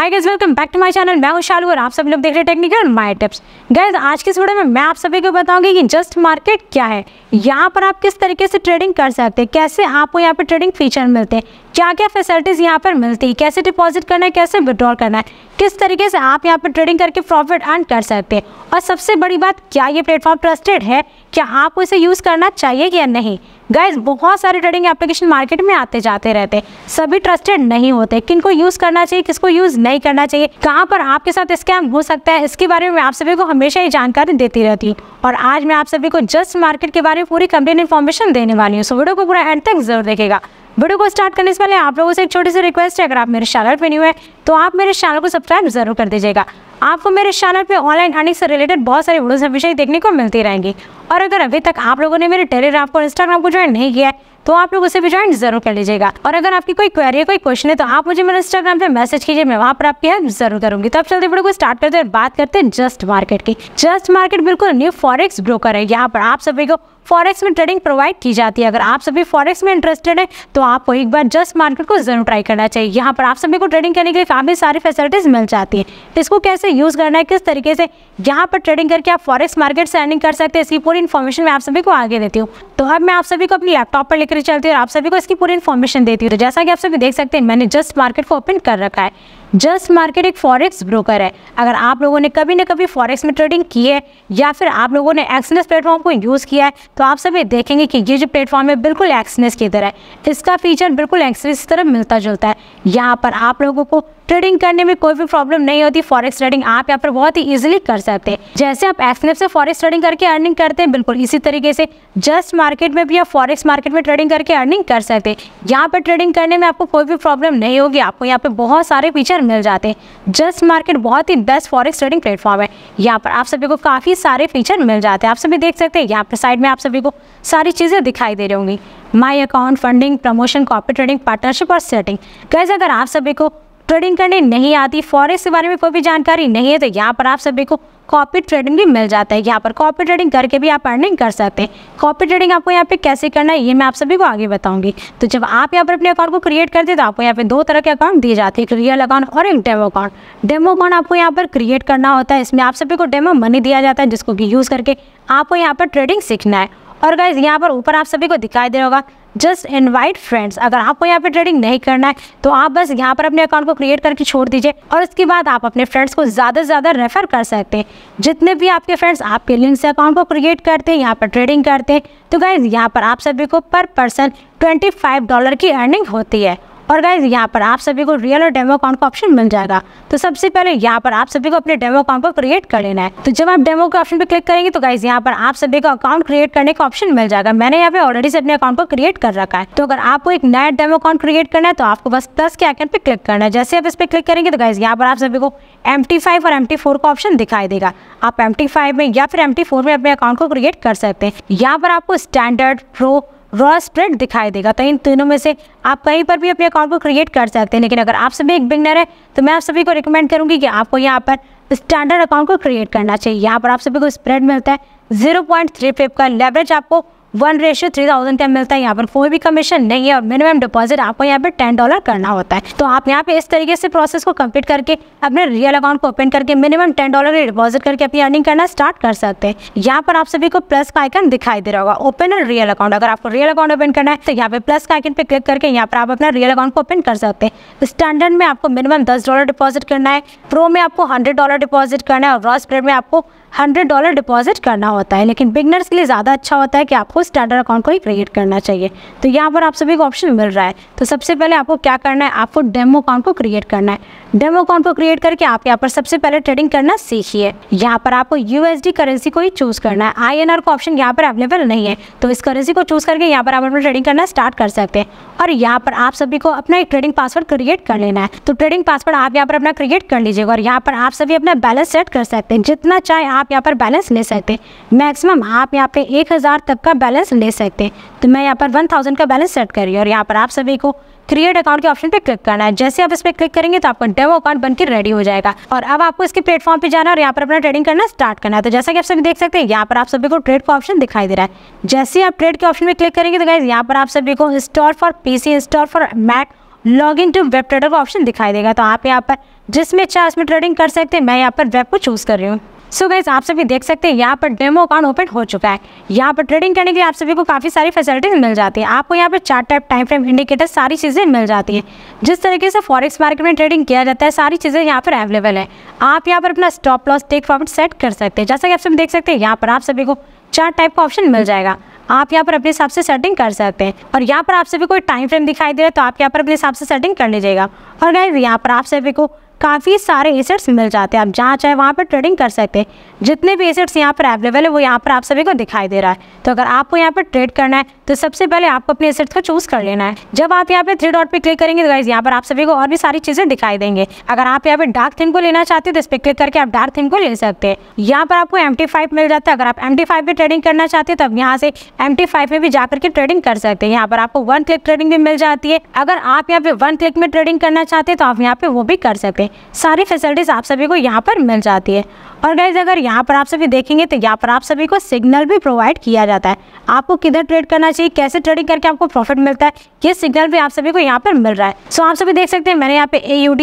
hi guys welcome back to my channel मैं हूं शालू और आप सब लोग देख रहे हैं टेक्निकल माय टिप्स गैस आज के इस वीडियो में मैं आप सभी को बताऊंगी कि जस्ट मार्केट क्या है यहाँ पर आप किस तरीके से ट्रेडिंग कर सकते हैं कैसे आपको यहाँ पर ट्रेडिंग फीचर मिलते हैं क्या क्या फैसिलिटीज़ यहाँ पर मिलती है कैसे डिपॉजिट करना है कैसे विड्रॉल करना है किस तरीके से आप यहाँ पर ट्रेडिंग करके प्रॉफिट अर्न कर सकते हैं और सबसे बड़ी बात क्या ये प्लेटफॉर्म ट्रस्टेड है क्या आपको इसे यूज़ करना चाहिए या नहीं गाइज बहुत सारे ट्रेडिंग एप्लीकेशन मार्केट में आते जाते रहते हैं सभी ट्रस्टेड नहीं होते किनको यूज़ करना चाहिए किसको यूज़ नहीं करना चाहिए कहाँ पर आपके साथ स्कैम हो सकता है इसके बारे में मैं आप सभी को हमेशा ही जानकारी देती रहती हूँ और आज मैं आप सभी को जस्ट मार्केट के बारे में पूरी कंप्लीट इन्फॉर्मेशन देने वाली हूँ सो वीडियो को पूरा एंड तक जरूर देखेगा वीडियो को स्टार्ट करने से पहले आप लोगों से एक छोटी सी रिक्वेस्ट है अगर आप मेरे चैनल पे न्यू है तो आप मेरे चैनल को सब्सक्राइब जरूर कर दीजिएगा आपको मेरे चैनल पे ऑनलाइन अर्निंग से रिलेटेड बहुत सारे वीडियोस विषय देखने को मिलती रहेंगी और अगर अभी तक आप लोगों ने मेरे टेलीग्राम को इंस्टाग्राम को ज्वाइन नहीं किया है तो आप लोग उसे भी ज्वाइन जरूर कर लीजिएगा और अगर आपकी कोई क्वेरी है कोई क्वेश्चन है तो आप मुझे मेरे इंस्टाग्राम पे मैसेज कीजिए मैं वहाँ पर आपकी हेल्प जरूर करूंगी तो आप चलते वीडियो को स्टार्ट करते हैं बात करते हैं जस्ट मार्केट की जस्ट मार्केट बिल्कुल न्यू फॉरेक्स ब्रोकर है यहाँ पर आप सभी को फॉरेक्स में ट्रेडिंग प्रोवाइड की जाती है अगर आप सभी फॉरेक्स में इंटरेस्टेड हैं तो आपको एक बार जस्ट मार्केट को जरूर ट्राई करना चाहिए यहाँ पर आप सभी को ट्रेडिंग करने के लिए काफ़ी सारी फैसिलिटीज़ मिल जाती है तो इसको कैसे यूज़ करना है किस तरीके से यहाँ पर ट्रेडिंग करके आप फॉरेक्स मार्केट से अर्निंग कर सकते हैं इसकी पूरी इन्फॉर्मेशन मैं आप सभी को आगे देती हूँ तो अब मैं आप सभी को अपनी लैपटॉप पर लेकर चलती हूँ और आप सभी को इसकी पूरी इन्फॉर्मेशन देती हूँ तो जैसा कि आप सभी देख सकते हैं मैंने जस्ट मार्केट को ओपन कर रखा है जस्ट मार्केट एक फॉरेक्स ब्रोकर है अगर आप लोगों ने कभी ना कभी फॉरेक्स में ट्रेडिंग की है या फिर आप लोगों ने एक्सनेस प्लेटफॉर्म को यूज़ किया है तो आप सभी देखेंगे कि ये जो प्लेटफॉर्म है बिल्कुल एक्सनेस की तरह है इसका फीचर बिल्कुल एक्सनेस की तरह मिलता जुलता है यहाँ पर आप लोगों को ट्रेडिंग करने में कोई भी प्रॉब्लम नहीं होती फॉरेक्स ट्रेडिंग आप यहाँ पर बहुत ही ईजिली कर सकते हैं जैसे आप एफ से फॉरेक्स ट्रेडिंग करके अर्निंग करते हैं बिल्कुल इसी तरीके से जस्ट मार्केट में भी आप फॉरेक्स मार्केट में ट्रेडिंग करके अर्निंग कर सकते हैं यहाँ पर ट्रेडिंग करने में आपको कोई भी प्रॉब्लम नहीं होगी आपको यहाँ पर बहुत सारे फीचर मिल जाते हैं जस्ट मार्केट बहुत ही बेस्ट फॉरेक्स ट्रेडिंग प्लेटफॉर्म है यहाँ पर आप सभी को काफ़ी सारे फीचर मिल जाते हैं आप सभी देख सकते हैं यहाँ पर साइड में आप सभी को सारी चीज़ें दिखाई दे रही होंगी my account funding promotion copy trading partnership और सेटिंग कैसे अगर आप सभी को ट्रेडिंग करने नहीं आती फॉरेस्ट के बारे में कोई भी जानकारी नहीं है तो यहाँ पर आप सभी को कॉपी ट्रेडिंग भी मिल जाता है यहाँ पर कॉपी ट्रेडिंग करके भी आप अर्निंग कर सकते हैं कॉपी ट्रेडिंग आपको यहाँ पे कैसे करना है ये मैं आप सभी को आगे बताऊंगी तो जब आप यहाँ पर अपने अकाउंट को क्रिएट करते हैं तो आपको यहाँ पे दो तरह के अकाउंट दिए जाते हैं एक रियल अकाउंट और एक डेमो अकाउंट डेमो अकाउंट आपको यहाँ पर क्रिएट करना होता है इसमें आप सभी को डेमो मनी दिया जाता है जिसको कि यूज़ करके आपको यहाँ पर ट्रेडिंग सीखना है और गाइज यहाँ पर ऊपर आप सभी को दिखाई दे होगा जस्ट इनवाइट फ्रेंड्स अगर आपको यहाँ पे ट्रेडिंग नहीं करना है तो आप बस यहाँ पर अपने अकाउंट को क्रिएट करके छोड़ दीजिए और उसके बाद आप अपने फ्रेंड्स को ज़्यादा से ज़्यादा रेफर कर सकते हैं जितने भी आपके फ्रेंड्स आपके लिंक से अकाउंट को क्रिएट करते हैं यहाँ पर ट्रेडिंग करते हैं तो गाइज यहाँ पर आप सभी को पर पर्सन ट्वेंटी डॉलर की अर्निंग होती है और गाइज यहाँ पर आप सभी को रियल और डेमो अकाउंट का ऑप्शन मिल जाएगा तो सबसे पहले यहाँ पर आप सभी को अपने डेमो अकाउंट को क्रिएट कर लेना है तो जब आप डेमो के ऑप्शन पर क्लिक करेंगे तो गाइज यहाँ पर आप सभी को अकाउंट क्रिएट करने का ऑप्शन मिल जाएगा मैंने यहाँ पे ऑलरेडी से अपने अकाउंट को क्रिएट कर रखा है तो अगर आपको एक नया डेमो अकाउंट क्रिएट करना है तो आपको बस प्लस के आइकन पे क्लिक करना है जैसे आप इस पर क्लिक करेंगे तो गाइज यहाँ पर आप सभी को एम और एम का ऑप्शन दिखाई देगा आप एम में या फिर एम में अपने अकाउंट को क्रिएट कर सकते हैं यहाँ पर आपको स्टैंडर्ड प्रो रॉ स्प्रेड दिखाई देगा तो इन तीनों में से आप कहीं पर भी अपने अकाउंट को क्रिएट कर सकते हैं लेकिन अगर आप सभी एक बिगनर है तो मैं आप सभी को रिकमेंड करूँगी कि आपको यहाँ पर स्टैंडर्ड अकाउंट को क्रिएट करना चाहिए यहाँ पर आप सभी को स्प्रेड मिलता है जीरो पॉइंट थ्री फिफ का लेवरेज आपको वन रेशियो थ्री थाउजेंड का मिलता है यहाँ पर कोई भी कमीशन नहीं है और मिनिमम डिपॉजिट आपको यहाँ पे टेन डॉलर करना होता है तो आप यहाँ पे इस तरीके से प्रोसेस को कंप्लीट करके अपने रियल अकाउंट को ओपन करके मिनिमम टेन डॉलर की डिपॉजिट करके अपनी अर्निंग करना स्टार्ट कर सकते हैं यहाँ पर आप सभी को प्लस का आइकन दिखाई दे रहा होगा ओपन और रियल अकाउंट अगर आपको रियल अकाउंट ओपन करना है तो यहाँ पे प्लस का आइकन पे क्लिक करके यहाँ पर आप अपना रियल अकाउंट को ओपन कर सकते हैं स्टैंडर्ड में आपको मिनिमम दस डॉलर डिपॉजिट करना है प्रो में आपको हंड्रेड डॉलर डिपॉजिट करना है और रॉस प्रेड में आपको हंड्रेड डॉलर डिपॉजिट करना होता है लेकिन बिगनर्स के लिए ज़्यादा अच्छा होता है कि आपको स्टैंडर्ड अकाउंट को ही क्रिएट करना चाहिए तो यहाँ पर आप सभी को ऑप्शन मिल रहा है तो सबसे पहले आपको क्या करना है आपको डेमो अकाउंट को क्रिएट करना है डेमो अकाउंट को क्रिएट करके आप यहाँ पर सबसे पहले ट्रेडिंग करना सीखिए यहाँ पर आपको यूएसडी करेंसी को ही चूज करना है आईएनआर का ऑप्शन यहाँ पर अवेलेबल नहीं है तो इस करेंसी को चूज करके यहाँ पर आप अपना ट्रेडिंग करना स्टार्ट कर सकते हैं और यहाँ पर आप सभी को अपना एक ट्रेडिंग पासवर्ड क्रिएट कर लेना है तो ट्रेडिंग पासवर्ड आप यहाँ पर अपना क्रिएट कर लीजिएगा और यहाँ पर आप सभी अपना बैलेंस सेट कर सकते हैं जितना चाहे आप यहाँ पर बैलेंस ले सकते हैं मैक्सिमम आप यहाँ पे एक हज़ार तक का बैलेंस ले सकते हैं तो मैं यहाँ पर वन थाउजेंड का बैलेंस सेट करिए और यहाँ पर आप सभी को क्रिएट अकाउंट के ऑप्शन पे क्लिक करना है जैसे आप इस पर क्लिक करेंगे तो आपको है वो अकाउंट बनकर रेडी हो जाएगा और अब आपको इसके प्लेटफॉर्म पर जाना और यहाँ पर अपना ट्रेडिंग करना स्टार्ट करना है तो जैसा कि आप सभी देख सकते हैं यहाँ पर आप सभी को ट्रेड का ऑप्शन दिखाई दे रहा है जैसे आप ट्रेड के ऑप्शन में क्लिक करेंगे तो गाइज यहाँ पर आप सभी को store for PC install for Mac log in to web trader का ऑप्शन दिखाई देगा तो आप यहाँ पर जिसमें चाहे उसमें ट्रेडिंग कर सकते हैं मैं यहाँ पर वेब को चूज़ कर रही हूँ सो so गैस आप सभी देख सकते हैं यहाँ पर डेमो अकाउंट ओपन हो चुका है यहाँ पर ट्रेडिंग करने के लिए आप सभी को काफ़ी सारी फैसिलिटीज मिल जाती है आपको यहाँ पर chart type time frame indicator सारी चीज़ें मिल जाती हैं जिस तरीके से फॉरेक्स मार्केट में ट्रेडिंग किया जाता है सारी चीज़ें यहाँ पर अवेलेबल है आप यहाँ पर अपना stop loss take profit set कर सकते हैं जैसा कि आप सभी देख सकते हैं यहाँ पर आप सभी को चार टाइप का ऑप्शन मिल जाएगा आप यहाँ पर अपने हिसाब से सेटिंग कर सकते हैं और यहाँ पर आप सभी कोई टाइम फ्रेम दिखाई दे रहा है तो आप यहाँ पर अपने हिसाब से सेटिंग कर लीजिएगा और गाइज यहाँ पर आप सभी को काफ़ी सारे एसेट्स मिल जाते हैं आप जहाँ चाहे वहाँ पर ट्रेडिंग कर सकते हैं जितने भी एसेट्स यहाँ पर अवेलेबल है वो यहाँ पर आप सभी को दिखाई दे रहा है तो अगर आपको यहाँ पर ट्रेड करना है तो सबसे पहले आपको अपने एसेट्स को चूज़ कर लेना है जब आप यहाँ पर थ्री डॉट पर क्लिक करेंगे तो यहाँ पर आप सभी को और भी सारी चीज़ें दिखाई देंगे अगर आप यहाँ पर डार्क थीम को लेना चाहते हो तो इस पर क्लिक करके आप डार्क थीम को ले सकते हैं यहाँ पर आपको एम मिल जाता है अगर आप एम टी पे ट्रेडिंग करना चाहते हो तो यहाँ से एम टी में भी जाकर के ट्रेडिंग कर सकते हैं यहाँ पर आपको वन क्लिक ट्रेडिंग भी मिल जाती है अगर आप यहाँ पे वन क्लिक में ट्रेडिंग करना चाहते हैं तो आप यहाँ पे वो भी कर सकते हैं सारी फैसिलिटीज़ आप सभी को यहाँ पर मिल जाती है और गाइज अगर यहाँ पर आप सभी देखेंगे तो यहाँ पर आप सभी को सिग्नल भी प्रोवाइड किया जाता है आपको किधर ट्रेड करना चाहिए कैसे ट्रेडिंग करके आपको प्रॉफिट मिलता है ये सिग्नल भी आप सभी को यहाँ पर मिल रहा है सो आप सभी देख सकते हैं मैंने यहाँ पे ए यू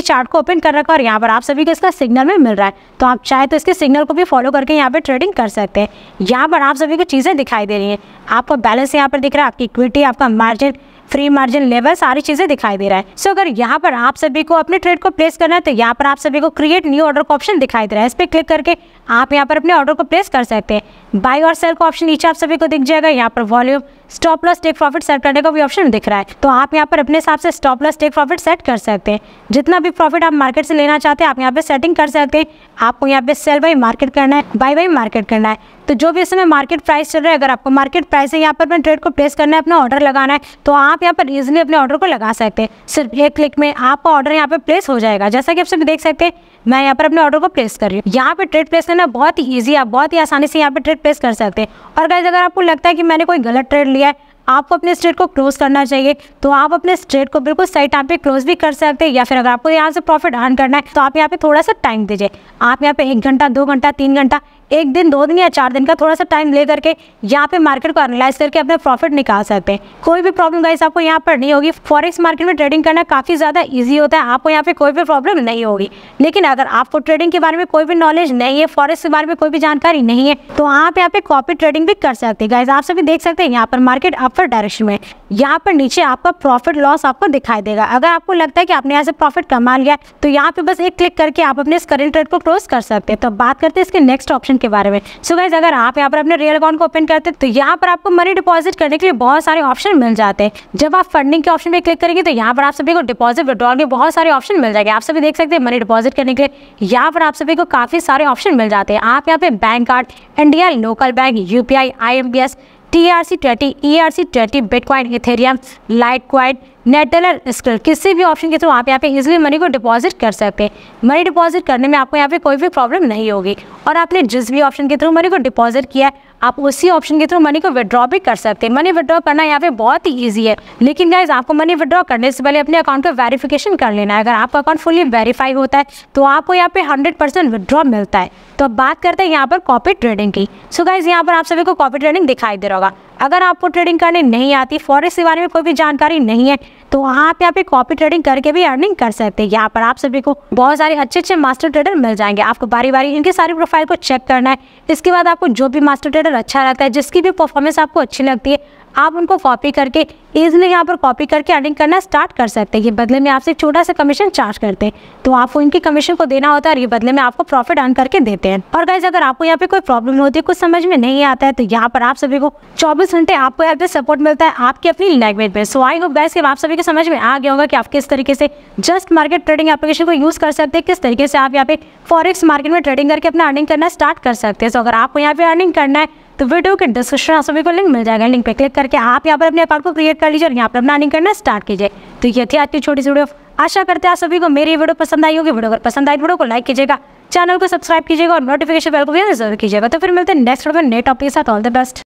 चार्ट को ओपन कर रखा है और यहाँ पर आप सभी को इसका सिग्नल भी मिल रहा है तो आप चाहे तो इसके सिग्नल को भी फॉलो करके यहाँ पर ट्रेडिंग कर सकते हैं यहाँ पर आप सभी को चीज़ें दिखाई दे रही हैं आपका बैलेंस यहाँ पर दिख रहा है आपकी इक्विटी आपका मार्जिन फ्री मार्जिन लेवल सारी चीज़ें दिखाई दे रहा है सो so, अगर यहाँ पर आप सभी को अपने ट्रेड को प्लेस करना है तो यहाँ पर आप सभी को क्रिएट न्यू ऑर्डर का ऑप्शन दिखाई दे रहा है इस पर क्लिक करके आप यहाँ पर अपने ऑर्डर को प्लेस कर सकते हैं बाई और सेल का ऑप्शन नीचे आप सभी को दिख जाएगा यहाँ पर volume stop loss take profit set करने का भी ऑप्शन दिख रहा है तो आप यहाँ पर अपने हिसाब से stop loss take profit set कर सकते हैं जितना भी प्रॉफिट आप मार्केट से लेना चाहते हैं आप यहाँ पे सेटिंग कर सकते हैं आपको यहाँ पे सेल बाई मार्केट करना है बाई बाई मार्केट करना है तो जो भी इस समय मार्केट प्राइस चल रहा है अगर आपको मार्केट प्राइस है यहाँ पर अपने ट्रेड को प्लेस करना है अपना ऑर्डर लगाना है तो आप यहाँ पर ईजिली अपने ऑर्डर को लगा सकते हैं सिर्फ एक क्लिक में आपका ऑर्डर यहाँ पर प्लेस हो जाएगा जैसा कि आप सभी देख सकते हैं मैं यहाँ पर अपने ऑर्डर को प्लेस कर रही हूँ यहाँ पर ट्रेड प्लेस करना बहुत ही ईजी है बहुत ही आसानी से यहाँ पर ट्रेड प्लेस कर सकते हैं और गाइज अगर आपको लगता है कि मैंने कोई गलत ट्रेड लिया है आपको अपने स्ट्रेट को क्लोज करना चाहिए तो आप अपने स्ट्रेट को बिल्कुल सही टाइम पे क्लोज भी कर सकते हैं या फिर अगर आपको यहाँ से प्रॉफिट अर्न करना है तो आप यहाँ पे थोड़ा सा टाइम दीजिए आप यहाँ पे एक घंटा दो घंटा तीन घंटा एक दिन दो दिन या चार दिन का थोड़ा सा टाइम ले करके यहाँ पे मार्केट को एनालाइज करके अपना प्रॉफिट निकाल सकते हैं कोई भी प्रॉब्लम गाइस आपको यहाँ पर नहीं होगी फॉरेक्स मार्केट में ट्रेडिंग करना काफ़ी ज़्यादा ईजी होता है आपको यहाँ पे कोई भी प्रॉब्लम नहीं होगी लेकिन अगर आपको ट्रेडिंग के बारे में कोई भी नॉलेज नहीं है फॉरेक्स के बारे में कोई भी जानकारी नहीं है तो आप यहाँ पे कॉपी ट्रेडिंग भी कर सकते हैं गाइज आप सभी देख सकते हैं यहाँ पर मार्केट पर डायरेक्शन में यहाँ पर नीचे आपका प्रॉफिट लॉस आपको दिखाई देगा अगर आपको लगता है कि आपने यहाँ से प्रॉफिट कमा लिया तो यहाँ पे बस एक क्लिक करके आप अपने इस करेंट ट्रेड को क्लोज कर सकते हैं तो बात करते हैं इसके नेक्स्ट ऑप्शन ऑप्शन के बारे में सो so गाइज अगर आप यहाँ पर अपने रियल अकाउंट को ओपन करते हैं तो यहाँ पर आपको मनी डिपॉजिट करने के लिए बहुत सारे ऑप्शन मिल जाते हैं जब आप फंडिंग के ऑप्शन पर क्लिक करेंगे तो यहाँ पर आप सभी को डिपॉजिट विड्रॉल के बहुत सारे ऑप्शन मिल जाएंगे आप सभी देख सकते हैं मनी डिपॉजिट करने के लिए यहाँ पर आप सभी को काफ़ी सारे ऑप्शन मिल जाते हैं आप यहाँ पे bank card India local bank UPI I M P S T R C twenty E R C twenty bitcoin ethereum litecoin Neteller Skrill किसी भी ऑप्शन के थ्रू आप यहाँ पे इजिली मनी को डिपॉजिट कर सकते हैं मनी डिपॉजिट करने में आपको यहाँ पे कोई भी प्रॉब्लम नहीं होगी और आपने जिस भी ऑप्शन के थ्रू मनी को डिपॉजिट किया है आप उसी ऑप्शन के थ्रू मनी को विड्रॉ भी कर सकते हैं मनी विड्रॉ करना यहाँ पे बहुत ही ईजी है लेकिन गाइज आपको मनी विड्रॉ करने से पहले अपने अकाउंट का वेरीफिकेशन कर लेना है अगर आपका अकाउंट फुली वेरीफाई होता है तो आपको यहाँ पे हंड्रेड परसेंट मिलता है तो अब बात करते हैं यहाँ पर कॉपी ट्रेडिंग की सो गाइज यहाँ पर आप सभी को कॉपी ट्रेडिंग दिखाई दे रहा होगा अगर आपको ट्रेडिंग करने नहीं आती फॉरेस्ट के बारे में कोई भी जानकारी नहीं है तो आप यहाँ पे कॉपी ट्रेडिंग करके भी अर्निंग कर सकते हैं यहाँ पर आप सभी को बहुत सारे अच्छे अच्छे मास्टर ट्रेडर मिल जाएंगे आपको बारी बारी इनके सारे प्रोफाइल को चेक करना है इसके बाद आपको जो भी मास्टर ट्रेडर अच्छा लगता है जिसकी भी परफॉर्मेंस आपको अच्छी लगती है आप उनको कॉपी करके इजिली यहाँ पर कॉपी करके अर्निंग करना स्टार्ट कर सकते हैं ये बदले में आपसे छोटा सा कमीशन चार्ज करते हैं तो आपको इनके कमीशन को देना होता है और ये बदले में आपको प्रॉफिट अर्न करके देते हैं और गाइज अगर आपको यहाँ पे कोई प्रॉब्लम होती है कुछ समझ में नहीं आता है तो यहाँ पर आप सभी को चौबीस घंटे आपको यहाँ पे सपोर्ट मिलता है आपकी अपनी लैंग्वेज में सो आई होप गाइज आप सभी को समझ में आ गया होगा कि आप किस तरीके से जस्ट मार्केट ट्रेडिंग एप्लीकेशन को यूज़ कर सकते हैं किस तरीके से आप यहाँ पे फॉरेक्स मार्केट में ट्रेडिंग करके अपना अर्निंग करना स्टार्ट कर सकते हैं सो अगर आपको यहाँ पे अर्निंग करना है तो वीडियो के डिस्क्रिप्शन आप सभी को लिंक मिल जाएगा लिंक पे क्लिक करके आप यहाँ पर अपने अकाउंट को क्रिएट कर लीजिए और यहाँ पर अपना अर्निंग करना स्टार्ट कीजिए तो ये थी आज की छोटी सी वीडियो आशा करते हैं सभी को मेरी वीडियो पसंद आई होगी वीडियो अगर पसंद आई वीडियो को लाइक कीजिएगा चैनल को सब्सक्राइब कीजिएगा और नोटिफिकेशन बेल को भी जरूर कीजिएगा तो फिर मिलते हैं नेक्स्ट वीडियो में नए टॉपिक के साथ ऑल द बेस्ट